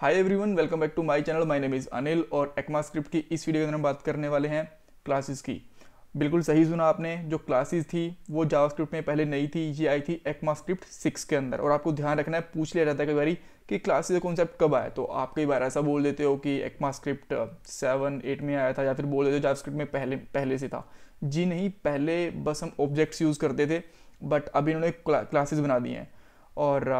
Hi everyone welcome back to my channel my name is Anil और एक्मा script की इस वीडियो के अंदर हम बात करने वाले हैं क्लासेस की बिल्कुल सही सुना आपने जो क्लासेस थी वो जावास्क्रिप्ट में पहले नहीं थी ये आई थी एक्मा स्क्रिप्ट सिक्स के अंदर और आपको ध्यान रखना है पूछ लिया जाता है कई बार कि क्लासेज का कॉन्सेप्ट कब आया तो आप कई बार ऐसा बोल देते हो कि एक्मा स्क्रिप्ट सेवन एट में आया था या फिर बोल देते हो जावास्क्रिप्ट में पहले पहले से था जी नहीं पहले बस हम ऑब्जेक्ट्स यूज़ करते थे बट अभी इन्होंने क्लासेज बना दिए हैं और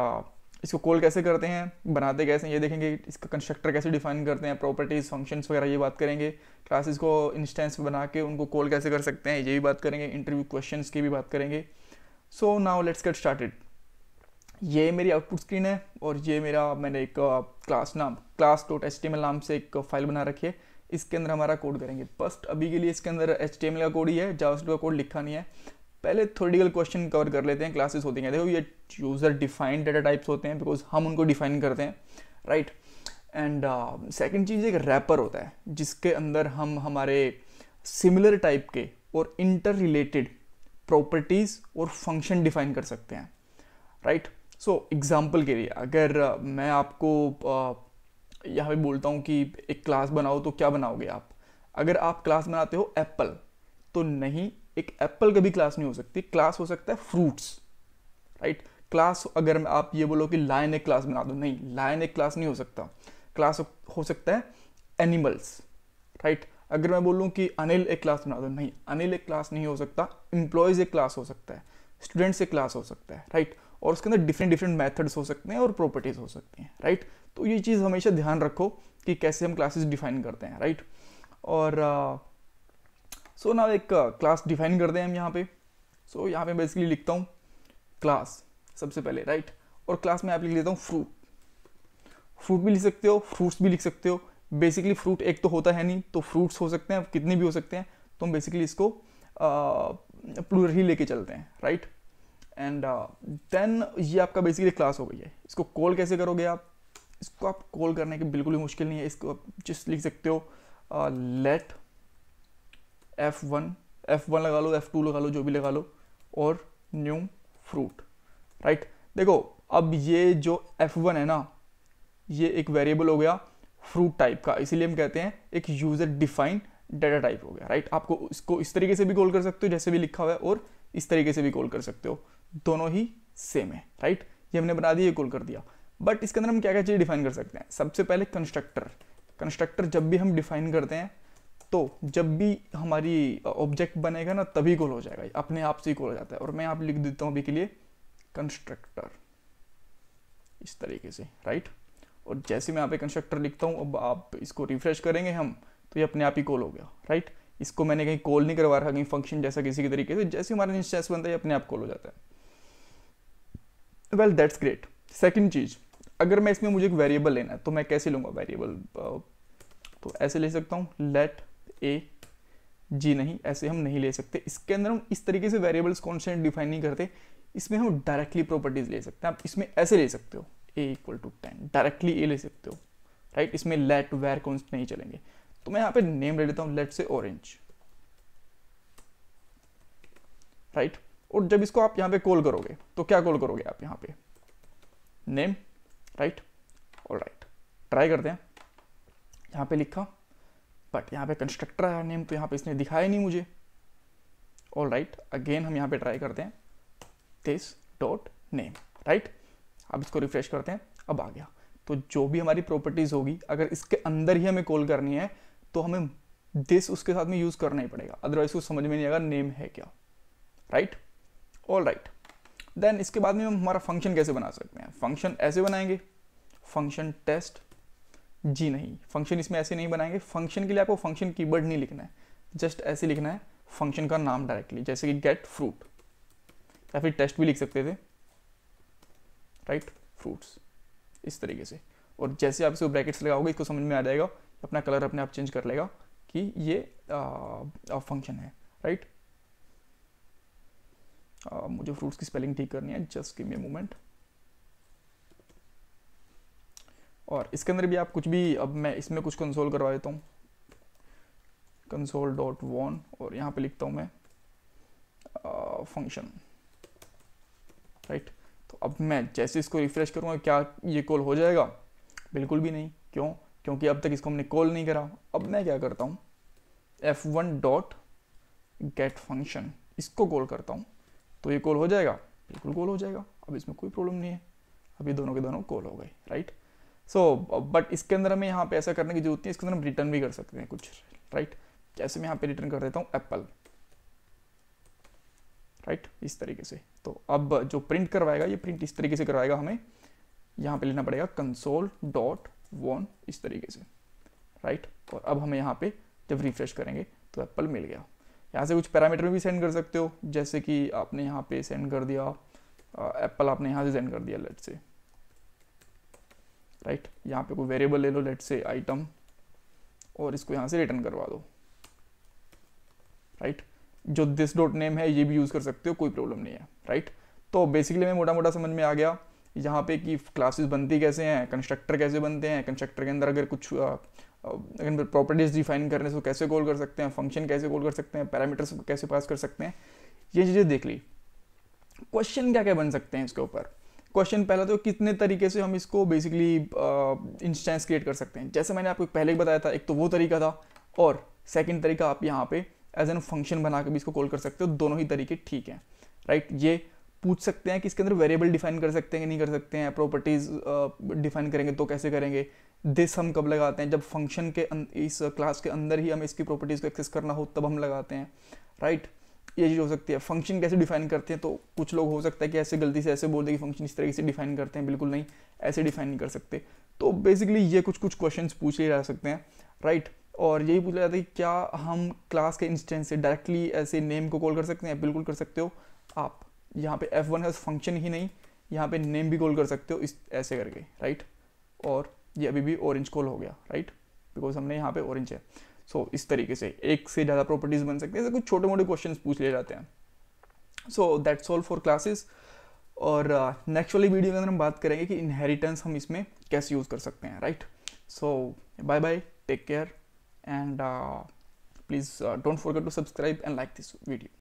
इसको कॉल कैसे करते हैं बनाते कैसे हैं ये देखेंगे इसका कंस्ट्रक्टर कैसे डिफाइन करते हैं प्रॉपर्टीज़ फंक्शंस वगैरह ये बात करेंगे क्लासेस को इंस्टेंस बना के उनको कॉल कैसे कर सकते हैं ये भी बात करेंगे इंटरव्यू क्वेश्चन की भी बात करेंगे so now let's get started ये मेरी आउटपुट स्क्रीन है और ये मेरा मैंने एक क्लास नाम क्लास डॉट एच नाम से एक फाइल बना रखी है इसके अंदर हमारा कोड करेंगे फर्स्ट अभी के लिए इसके अंदर एच का कोड ही है जावास्क्रिप्ट का कोड लिखा नहीं है पहले गल क्वेश्चन कवर कर लेते हैं क्लासेस होती हैं देखो ये यूज़र डिफाइंड डेटा टाइप्स होते हैं बिकॉज हम उनको डिफाइन करते हैं राइट एंड सेकेंड चीज़ एक रैपर होता है जिसके अंदर हम हमारे सिमिलर टाइप के और इंटर रिलेटेड प्रॉपर्टीज़ और फंक्शन डिफाइन कर सकते हैं राइट सो एग्ज़ाम्पल के लिए अगर uh, मैं आपको uh, यहाँ पे बोलता हूँ कि एक क्लास बनाओ तो क्या बनाओगे आप अगर आप क्लास बनाते हो एप्पल तो नहीं एक एप्पल कभी क्लास नहीं हो सकती क्लास हो सकता है फ्रूट्स राइट क्लास अगर आप ये बोलो कि लाइन एक क्लास बना दो नहीं लाइन एक क्लास नहीं हो सकता क्लास हो सकता है एनिमल्स राइट अगर मैं बोलूँ कि अनिल एक क्लास बना दो नहीं अनिल एक क्लास नहीं हो सकता एम्प्लॉयज़ एक क्लास हो सकता है स्टूडेंट्स एक क्लास हो सकता है राइट और उसके अंदर डिफरेंट डिफरेंट मैथड्स हो सकते हैं और प्रॉपर्टीज़ हो सकती हैं राइट तो ये चीज़ हमेशा ध्यान रखो कि कैसे हम क्लासेस डिफाइन करते हैं राइट और uh, सो ना एक क्लास डिफाइन करते हैं हम यहाँ पे सो so, यहाँ पे बेसिकली लिखता हूँ क्लास सबसे पहले राइट right? और क्लास में आप लिख लेता हूँ फ्रूट फ्रूट भी लिख सकते हो फ्रूट्स भी लिख सकते हो बेसिकली फ्रूट एक तो होता है नहीं तो फ्रूट्स हो सकते हैं कितने भी हो सकते हैं तो हम बेसिकली इसको प्लूर uh, ही लेके चलते हैं राइट एंड देन ये आपका बेसिकली क्लास हो गई है इसको कॉल कैसे करोगे आप इसको आप कॉल करने के बिल्कुल भी मुश्किल नहीं है इसको आप जिस लिख सकते हो let uh, F one F one लगा लो एफ टू लगा लो जो भी लगा लो और न्यू फ्रूट राइट देखो अब ये जो एफ वन है ना ये एक वेरिएबल हो गया फ्रूट टाइप का इसीलिए हम कहते हैं एक यूज़र डिफाइंड डेटा टाइप हो गया राइट आपको इसको इस तरीके से भी कॉल कर सकते हो जैसे भी लिखा हुआ है और इस तरीके से भी कॉल कर सकते हो दोनों ही सेम है राइट ये हमने बना दिया ये कॉल कर दिया बट इसके अंदर हम क्या क्या चीज़ डिफाइन कर सकते हैं सबसे पहले कंस्ट्रक्टर कंस्ट्रक्टर जब भी हम डिफाइन करते हैं तो जब भी हमारी ऑब्जेक्ट बनेगा ना तभी गोल हो जाएगा अपने आप से ही गोल हो जाता है और मैं आप लिख देता हूँ अभी के लिए कंस्ट्रक्टर इस तरीके से राइट और जैसे मैं यहाँ पे कंस्ट्रक्टर लिखता हूँ अब आप इसको रिफ्रेश करेंगे हम तो ये अपने आप ही कॉल हो गया राइट इसको मैंने कहीं कॉल नहीं करवा रहा कहीं फंक्शन जैसा किसी के तरीके से जैसे हमारा इंस्टेंस बनता है अपने आप कॉल हो जाता है वेल दैट्स ग्रेट सेकेंड चीज़ अगर मैं इसमें मुझे एक वेरिएबल लेना है तो मैं कैसे लूंगा वेरिएबल तो ऐसे ले सकता हूँ लेट ए जी नहीं ऐसे हम नहीं ले सकते इसके अंदर हम इस तरीके से वेरिएबल्स कॉन्स्टेंट डिफाइन नहीं करते इसमें हम डायरेक्टली प्रॉपर्टीज ले सकते हैं आप इसमें ऐसे ले सकते हो a equal to ten directly a ले सकते हो राइट इसमें लेट वेर कॉन्स्ट नहीं चलेंगे तो मैं यहाँ पे नेम ले लेता हूँ लेट से ऑरेंज राइट और जब इसको आप यहाँ पे कॉल करोगे तो क्या कॉल करोगे आप यहाँ पे नेम राइट और राइट ट्राई करते हैं यहाँ पे लिखा बट यहाँ पे कंस्ट्रक्टर है नेम तो यहाँ पे इसने दिखाया नहीं मुझे ऑल राइट अगेन हम यहाँ पे ट्राई करते हैं दिस डॉट नेम राइट अब इसको रिफ्रेश करते हैं अब आ गया तो जो भी हमारी प्रॉपर्टीज़ होगी अगर इसके अंदर ही हमें कॉल करनी है तो हमें दिस उसके साथ में यूज़ करना ही पड़ेगा अदरवाइज को समझ में नहीं आएगा नेम है क्या राइट ऑल राइट देन इसके बाद में हम हमारा फंक्शन कैसे बना सकते हैं फंक्शन ऐसे बनाएंगे फंक्शन टेस्ट जी नहीं फंक्शन इसमें ऐसे नहीं बनाएंगे फंक्शन के लिए आपको फंक्शन कीवर्ड नहीं लिखना है जस्ट ऐसे लिखना है फंक्शन का नाम डायरेक्टली जैसे कि गेट फ्रूट या फिर टेस्ट भी लिख सकते थे राइट फ्रूट्स इस तरीके से और जैसे आप इसको ब्रैकेट्स लगाओगे इसको समझ में आ जाएगा अपना कलर अपने आप चेंज कर लेगा कि ये फंक्शन है राइट right? मुझे फ्रूट्स की स्पेलिंग ठीक करनी है जस्ट गिव मी मोमेंट और इसके अंदर भी आप कुछ भी अब मैं इसमें कुछ कंसोल करवा देता हूँ कंसोल डॉट वॉन और यहाँ पे लिखता हूँ मैं फंक्शन राइट तो अब मैं जैसे इसको रिफ्रेश करूँगा क्या ये कॉल हो जाएगा बिल्कुल भी नहीं क्यों क्योंकि अब तक इसको हमने कॉल नहीं करा अब मैं क्या करता हूँ F one dot get function इसको कॉल करता हूँ तो ये कॉल हो जाएगा बिल्कुल कॉल हो जाएगा अब इसमें कोई प्रॉब्लम नहीं है अभी दोनों के दोनों कॉल हो गए राइट सो so, बट इसके अंदर हमें यहाँ पे ऐसा करने की जरूरत है इसके अंदर हम रिटर्न भी कर सकते हैं कुछ राइट जैसे मैं यहाँ पे रिटर्न कर देता हूँ एप्पल राइट इस तरीके से तो अब जो प्रिंट करवाएगा ये प्रिंट इस तरीके से करवाएगा हमें यहाँ पे लेना पड़ेगा कंसोल डॉट वन इस तरीके से राइट और अब हमें यहाँ पे जब रिफ्रेश करेंगे तो एप्पल मिल गया यहाँ से कुछ पैरामीटर भी सेंड कर सकते हो जैसे कि आपने यहाँ पे सेंड कर दिया एप्पल आपने यहाँ से सेंड कर दिया लेट से राइट यहाँ पे कोई वेरिएबल ले लो लेट से आइटम और इसको यहाँ से रिटर्न करवा दो राइट जो दिस डॉट नेम है ये भी यूज़ कर सकते हो कोई प्रॉब्लम नहीं है राइट तो बेसिकली मैं मोटा मोटा समझ में आ गया यहाँ पे कि क्लासेस बनती कैसे हैं कंस्ट्रक्टर कैसे बनते हैं कंस्ट्रक्टर के अंदर अगर कुछ अगर प्रॉपर्टीज डिफाइन करने से कैसे कॉल कर सकते हैं फंक्शन कैसे कॉल कर सकते हैं पैरामीटर्स कैसे पास कर सकते हैं ये चीज़ें देख ली क्वेश्चन क्या क्या बन सकते हैं इसके ऊपर क्वेश्चन पहला तो कितने तरीके से हम इसको बेसिकली इंस्टेंस क्रिएट कर सकते हैं जैसे मैंने आपको पहले ही बताया था एक तो वो तरीका था और सेकेंड तरीका आप यहाँ पे एज एन फंक्शन बना के भी इसको कॉल कर सकते हो दोनों ही तरीके ठीक हैं राइट ये पूछ सकते हैं कि इसके अंदर वेरिएबल डिफाइन कर सकते हैं कि नहीं कर सकते हैं प्रॉपर्टीज़ डिफाइन करेंगे तो कैसे करेंगे दिस हम कब लगाते हैं जब फंक्शन के अं, इस क्लास के अंदर ही हमें इसकी प्रॉपर्टीज़ को एक्सेस करना हो तब हम लगाते हैं राइट right? ये चीज़ हो सकती है फंक्शन कैसे डिफाइन करते हैं तो कुछ लोग हो सकता है कि ऐसे गलती से ऐसे बोल दें कि फंक्शन इस तरीके से डिफाइन करते हैं बिल्कुल नहीं ऐसे डिफाइन नहीं कर सकते तो बेसिकली ये कुछ कुछ क्वेश्चन पूछ ही जा सकते हैं राइट और यही पूछा जाता है कि क्या हम क्लास के इंस्टेंस से डायरेक्टली ऐसे नेम को कॉल कर सकते हैं बिल्कुल कर सकते हो आप यहाँ पे F1 का फंक्शन ही नहीं यहाँ पे नेम भी कॉल कर सकते हो इस ऐसे करके राइट और ये अभी भी ऑरेंज कॉल हो गया राइट बिकॉज हमने यहाँ पे ऑरेंज है सो so, इस तरीके से एक से ज़्यादा प्रॉपर्टीज़ बन सकती है ऐसे कुछ छोटे मोटे क्वेश्चन पूछ लिए जाते हैं so that solve for classes और नेक्स्ट uh, वाली वीडियो के अंदर हम बात करेंगे कि इनहेरिटेंस हम इसमें कैसे यूज़ कर सकते हैं right so bye bye take care and please don't forget to subscribe and like this video